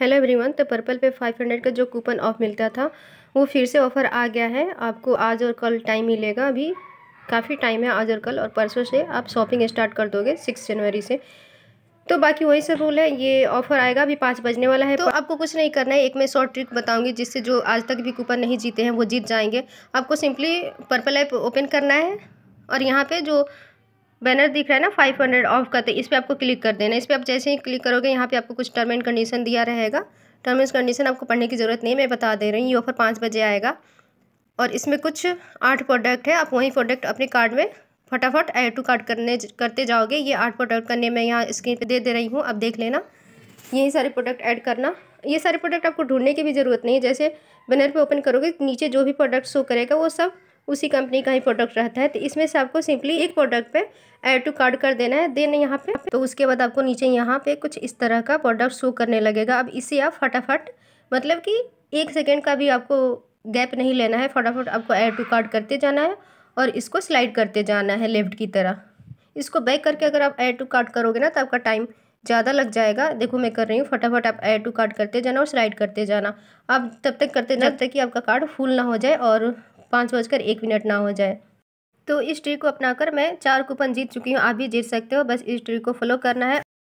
hello everyone तो purple पे 500 का जो कूपन ऑफ मिलता था वो फिर से ऑफ़र आ गया है आपको आज और कल टाइम मिलेगा अभी काफ़ी टाइम है आज और कल और परसों से आप शॉपिंग स्टार्ट कर दोगे सिक्स जनवरी से तो बाकी वही सब रूल है ये ऑफर आएगा अभी पाँच बजने वाला है तो आपको कुछ नहीं करना है एक मैं शॉर्ट ट्रिक बताऊंगी जिससे जो आज तक भी कूपन नहीं जीते हैं वो जीत जाएंगे आपको सिंपली पर्पल ऐप ओपन करना है और यहाँ पे जो बैनर दिख रहा है ना फाइव हंड्रेड ऑफ का तो इस पर आपको क्लिक कर देना इस पर आप जैसे ही क्लिक करोगे यहाँ पे आपको कुछ टर्म एंड कंडीशन दिया रहेगा टर्म एंड कंडीशन आपको पढ़ने की ज़रूरत नहीं मैं बता दे रही हूँ ये ऑफर पाँच बजे आएगा और इसमें कुछ आठ प्रोडक्ट है आप वही प्रोडक्ट अपने कार्ड में फटाफट एड टू कार्ड करने करते जाओगे ये आठ प्रोडक्ट का नेम मैं यहाँ स्क्रीन पर दे दे रही हूँ आप देख लेना यही सारे प्रोडक्ट ऐड करना ये सारे प्रोडक्ट आपको ढूंढने की भी ज़रूरत नहीं है जैसे बैनर पे ओपन करोगे नीचे जो भी प्रोडक्ट शो करेगा वो सब उसी कंपनी का ही प्रोडक्ट रहता है तो इसमें से आपको सिंपली एक प्रोडक्ट पे ऐड टू कार्ड कर देना है देन यहाँ पे तो उसके बाद आपको नीचे यहाँ पे कुछ इस तरह का प्रोडक्ट शो करने लगेगा अब इसे आप फटाफट मतलब कि एक सेकेंड का भी आपको गैप नहीं लेना है फटाफट आपको ऐड टू कार्ड करते जाना है और इसको स्लाइड करते जाना है लेफ्ट की तरह इसको बैक करके अगर आप ऐड टू कार्ड करोगे ना तो आपका टाइम ज़्यादा लग जाएगा देखो मैं कर रही हूँ फटाफट आप ऐड टू कार्ड करते जाना और स्लाइड करते जाना आप तब तक करते जब तक कि आपका कार्ड फुल ना हो जाए और पाँच बजकर एक मिनट ना हो जाए तो इस ट्रिक को अपनाकर मैं चार कूपन जीत चुकी हूँ आप भी जीत सकते हो बस इस ट्रिक को फॉलो करना है